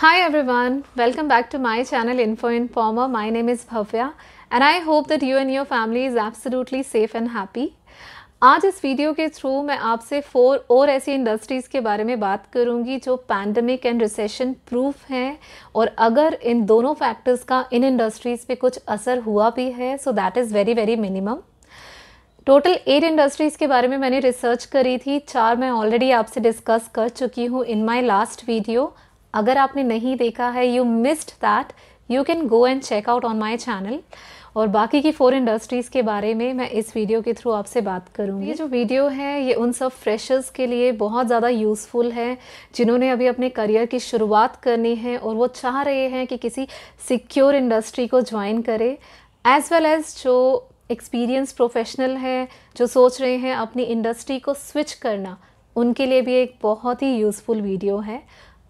Hi everyone, welcome back to my channel Info Informer. My name is Bhavya and I hope that you and your family is absolutely safe and happy. आज इस video के through मैं आपसे four और ऐसी industries के बारे में बात करूंगी जो पैंडमिक एंड रिसेशन प्रूफ हैं और अगर इन दोनों फैक्टर्स का इन इंडस्ट्रीज़ पे कुछ असर हुआ भी है so that is very very minimum total eight industries के बारे में मैंने रिसर्च करी थी चार मैं ऑलरेडी आपसे डिस्कस कर चुकी हूँ इन माई लास्ट वीडियो अगर आपने नहीं देखा है you missed that you can go and check out on my channel और बाकी की फोर इंडस्ट्रीज़ के बारे में मैं इस वीडियो के थ्रू आपसे बात करूँगी ये जो वीडियो है ये उन सब फ्रेशर्स के लिए बहुत ज़्यादा यूज़फुल है जिन्होंने अभी अपने करियर की शुरुआत करनी है और वो चाह रहे हैं कि किसी सिक्योर इंडस्ट्री को ज्वाइन करें एज़ वेल एज़ जो एक्सपीरियंस प्रोफेशनल है जो सोच रहे हैं अपनी इंडस्ट्री को स्विच करना उनके लिए भी एक बहुत ही यूज़फुल वीडियो है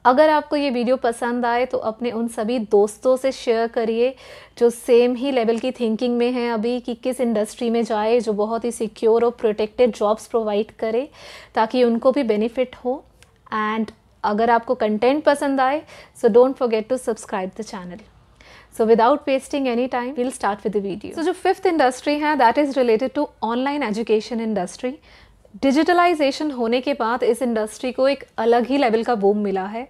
अगर आपको ये वीडियो पसंद आए तो अपने उन सभी दोस्तों से शेयर करिए जो सेम ही लेवल की थिंकिंग में हैं अभी कि किस इंडस्ट्री में जाए जो बहुत ही सिक्योर और प्रोटेक्टेड जॉब्स प्रोवाइड करे ताकि उनको भी बेनिफिट हो एंड अगर आपको कंटेंट पसंद आए so don't forget to subscribe the channel so without wasting any time will start with the video so जो फिफ्थ इंडस्ट्री है that is related to online education industry digitalization होने के बाद इस इंडस्ट्री को एक अलग ही लेवल का बूम मिला है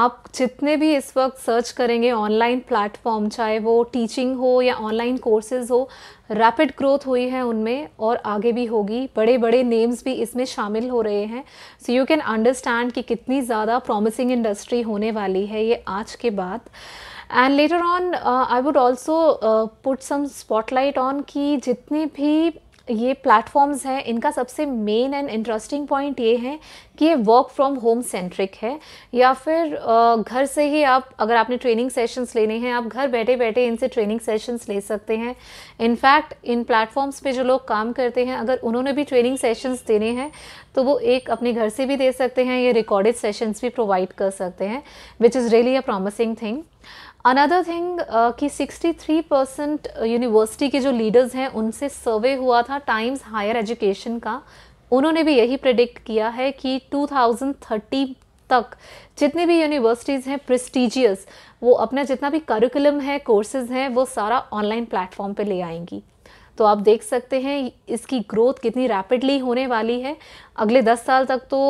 आप जितने भी इस वक्त सर्च करेंगे ऑनलाइन प्लेटफॉर्म चाहे वो टीचिंग हो या ऑनलाइन कोर्सेज हो रैपिड ग्रोथ हुई है उनमें और आगे भी होगी बड़े बड़े नेम्स भी इसमें शामिल हो रहे हैं सो यू कैन अंडरस्टैंड कि कितनी ज़्यादा प्रॉमिसिंग इंडस्ट्री होने वाली है ये आज के बाद and later on I would also put some spotlight on कि जितनी भी ये प्लेटफॉर्म्स हैं इनका सबसे मेन एंड इंटरेस्टिंग पॉइंट ये है कि ये वर्क फ्रॉम होम सेंट्रिक है या फिर घर से ही आप अगर आपने ट्रेनिंग सेशंस लेने हैं आप घर बैठे बैठे इनसे ट्रेनिंग सेशंस ले सकते हैं इनफैक्ट इन प्लेटफॉर्म्स पे जो लोग काम करते हैं अगर उन्होंने भी ट्रेनिंग सेशंस देने हैं तो वो एक अपने घर से भी दे सकते हैं ये रिकॉर्डेड सेशंस भी प्रोवाइड कर सकते हैं which is really a promising thing another thing uh, कि 63 परसेंट यूनिवर्सिटी के जो लीडर्स हैं उनसे सर्वे हुआ था टाइम्स हायर एजुकेशन का उन्होंने भी यही प्रिडिक्ट किया है कि 2030 तक जितनी भी यूनिवर्सिटीज़ हैं प्रेस्टिजियस वो अपना जितना भी करिकुलम है कोर्सेज हैं वो सारा ऑनलाइन प्लेटफॉर्म पे ले आएंगी तो आप देख सकते हैं इसकी ग्रोथ कितनी रैपिडली होने वाली है अगले 10 साल तक तो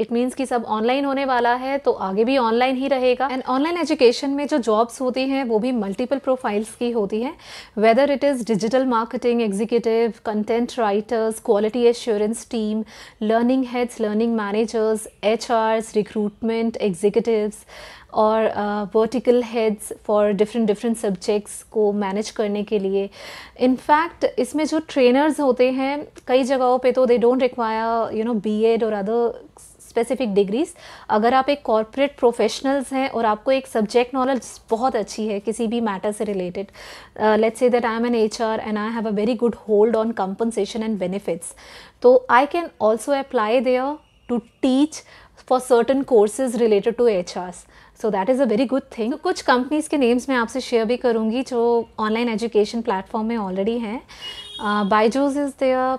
इट मीन्स कि सब ऑनलाइन होने वाला है तो आगे भी ऑनलाइन ही रहेगा एंड ऑनलाइन एजुकेशन में जो जॉब्स होती हैं वो भी मल्टीपल प्रोफाइल्स की होती हैं whether it is digital marketing executive content writers quality assurance team learning heads learning managers H recruitment executives और vertical heads for different different subjects को मैनेज करने के लिए इनफैक्ट इसमें जो ट्रेनर्स होते हैं कई जगहों पे तो they don't require you know B Ed और अदर स्पेसिफिक डिग्रीज़ अगर आप एक कॉरपोरेट प्रोफेशनल्स हैं और आपको एक सब्जेक्ट नॉलेज बहुत अच्छी है किसी भी मैटर से related let's say that I am an H R and I have a very good hold on compensation and benefits तो I can also apply there to teach for certain courses related to H Rs so that is a very good thing कुछ companies के names मैं आपसे share भी करूँगी जो online education platform में already हैं Byju's is there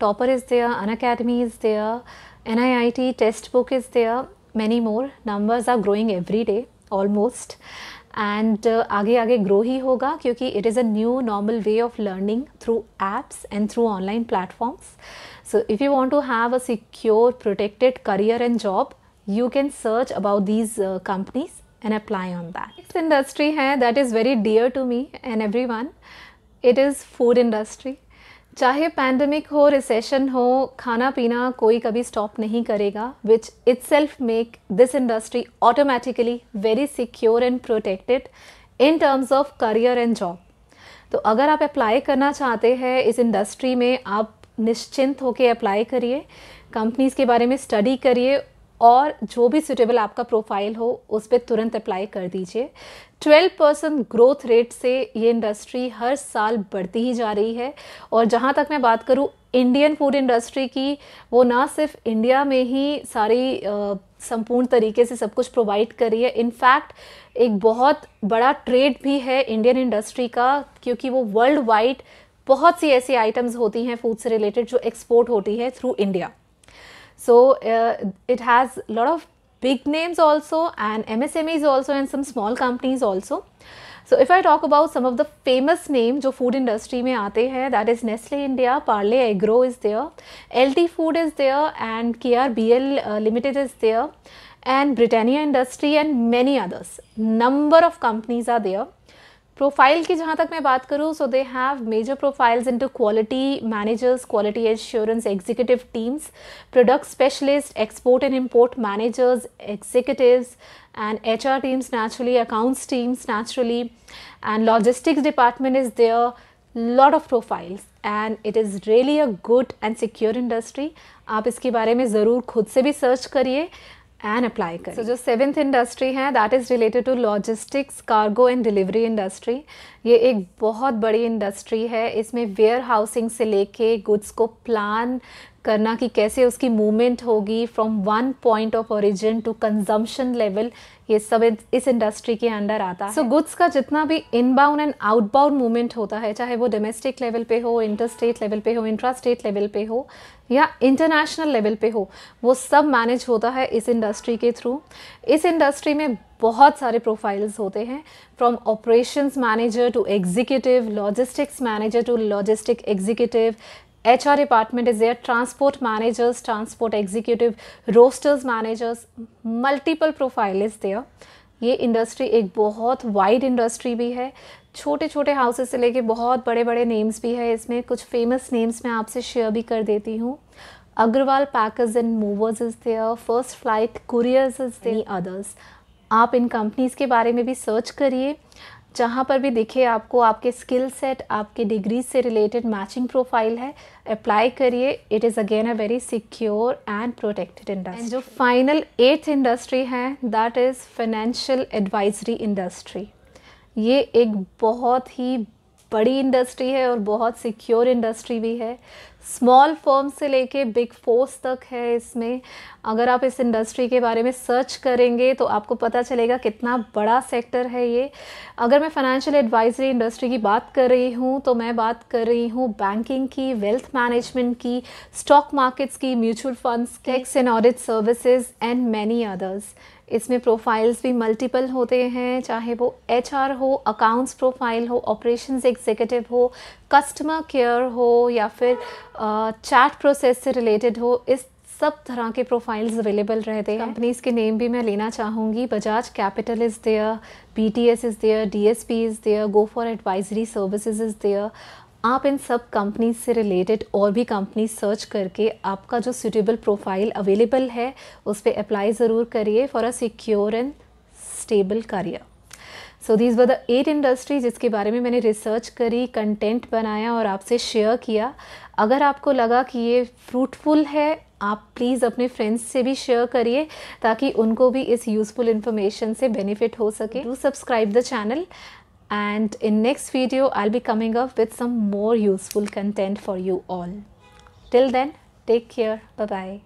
Toppr is there on academy is there an I I T textbook is there many more numbers are growing every day almost and uh, आगे आगे grow ही होगा क्योंकि it is a new normal way of learning through apps and through online platforms so if you want to have a secure protected career and job you can search about these companies and apply on that next industry है that is very dear to me and everyone it is food industry चाहे pandemic हो recession हो खाना पीना कोई कभी stop नहीं करेगा which itself make this industry automatically very secure and protected in terms of career and job तो अगर आप अप्लाई करना चाहते हैं इस इंडस्ट्री में आप निश्चिंत होकर अप्लाई करिए कंपनीज़ के बारे में स्टडी करिए और जो भी सुटेबल आपका प्रोफाइल हो उस पर तुरंत अप्लाई कर दीजिए 12 परसेंट ग्रोथ रेट से ये इंडस्ट्री हर साल बढ़ती ही जा रही है और जहाँ तक मैं बात करूँ इंडियन फूड इंडस्ट्री की वो ना सिर्फ इंडिया में ही सारी संपूर्ण तरीके से सब कुछ प्रोवाइड कर रही है इनफैक्ट एक बहुत बड़ा ट्रेड भी है इंडियन इंडस्ट्री का क्योंकि वो वर्ल्ड वाइड बहुत सी ऐसी आइटम्स होती हैं फूड से रिलेटेड जो एक्सपोर्ट होती है through India So uh, it has a lot of big names also and MSMEs also and some small companies also. So if I talk about some of the famous names जो food industry में aate hai, that is Nestle India, Parle Agro is there, LT Food is there and KRBL uh, Limited is there and Britannia Industry and many others. Number of companies are there. Profile की जहाँ तक मैं बात करूँ so they have major profiles into quality managers quality insurance executive teams product specialist export and import managers executive and H R teams naturally accounts teams naturally and logistics department is there lot of profiles and it is really a good and secure industry आप इसके बारे में ज़रूर खुद से भी search करिए and apply करें so, जो सेवेंथ इंडस्ट्री है that is related to logistics cargo and delivery industry ये एक बहुत बड़ी इंडस्ट्री है इसमें वेयर हाउसिंग से लेके गुड्स को प्लान करना कि कैसे उसकी मूवमेंट होगी from one point of origin to consumption level ये सब इस इंडस्ट्री के अंडर आता है सो so, गुड्स का जितना भी इनबाउंड एंड आउटबाउंड मूवमेंट होता है चाहे वो डोमेस्टिक लेवल पे हो इंटर स्टेट लेवल पे हो इंट्रा स्टेट लेवल पे हो या इंटरनेशनल लेवल पे हो वो सब मैनेज होता है इस इंडस्ट्री के थ्रू इस इंडस्ट्री में बहुत सारे प्रोफाइल्स होते हैं from operations manager to executive logistics manager to logistic executive HR department is there, transport managers, transport executive, rosters managers, multiple profile is there. ये इंडस्ट्री एक बहुत वाइड इंडस्ट्री भी है छोटे छोटे हाउसेस से लेके बहुत बड़े बड़े नेम्स भी है इसमें कुछ फेमस नेम्स मैं आपसे शेयर भी कर देती हूँ Agarwal packers and movers is there first flight couriers is there others आप इन कंपनीज़ के बारे में भी सर्च करिए जहाँ पर भी देखिए आपको आपके स्किल सेट आपके डिग्री से रिलेटेड मैचिंग प्रोफाइल है अप्लाई करिए it is again a very secure and protected industry जो फाइनल एट्थ इंडस्ट्री है that is financial advisory industry ये एक बहुत ही बड़ी इंडस्ट्री है और बहुत सिक्योर इंडस्ट्री भी है स्मॉल फर्म से लेके बिग फोर्स तक है इसमें अगर आप इस इंडस्ट्री के बारे में सर्च करेंगे तो आपको पता चलेगा कितना बड़ा सेक्टर है ये अगर मैं फाइनेंशियल एडवाइजरी इंडस्ट्री की बात कर रही हूँ तो मैं बात कर रही हूँ बैंकिंग की वेल्थ मैनेजमेंट की स्टॉक मार्केट्स की mutual funds tax and audit services and many others इसमें प्रोफाइल्स भी मल्टीपल होते हैं चाहे वो एच हो अकाउंट्स प्रोफाइल हो ऑपरेशन एग्जीक्यूटिव हो कस्टमर केयर हो या फिर चैट प्रोसेस से रिलेटेड हो इस सब तरह के प्रोफाइल्स अवेलेबल रहते हैं कंपनीज़ के नेम भी मैं लेना चाहूँगी Bajaj Capital is there B T S is there D S P is there go for advisory services is there आप इन सब कंपनीज से रिलेटेड और भी कंपनी सर्च करके आपका जो सूटेबल प्रोफाइल अवेलेबल है उस पर अप्लाई ज़रूर करिए for a secure and stable career so these were the eight industry जिसके बारे में मैंने रिसर्च करी कंटेंट बनाया और आपसे शेयर किया अगर आपको लगा कि ये फ्रूटफुल है आप प्लीज़ अपने फ्रेंड्स से भी शेयर करिए ताकि उनको भी इस यूज़फुल इन्फॉर्मेशन से बेनिफिट हो सके do subscribe the channel and in next video I'll be coming up with some more useful content for you all. Till then take care bye bye.